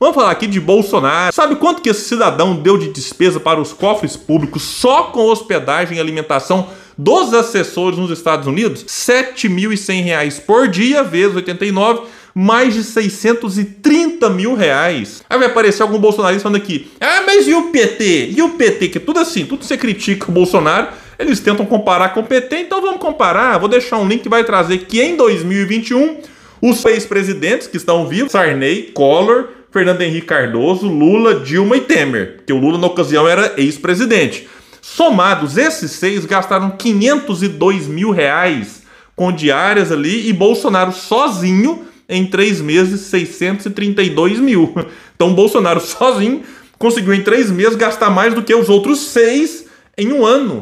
Vamos falar aqui de Bolsonaro. Sabe quanto que esse cidadão deu de despesa para os cofres públicos só com hospedagem e alimentação dos assessores nos Estados Unidos? R$ 7.100 por dia, vezes 89, mais de 630 mil reais. Aí vai aparecer algum bolsonarista falando aqui, ah, mas e o PT? E o PT? Que é tudo assim, tudo você critica o Bolsonaro, eles tentam comparar com o PT, então vamos comparar. Vou deixar um link que vai trazer que em 2021, os ex-presidentes que estão vivos, Sarney, Collor, Fernando Henrique Cardoso, Lula, Dilma e Temer, que o Lula na ocasião era ex-presidente. Somados, esses seis gastaram 502 mil reais com diárias ali e Bolsonaro sozinho em três meses 632 mil. Então Bolsonaro sozinho conseguiu em três meses gastar mais do que os outros seis em um ano.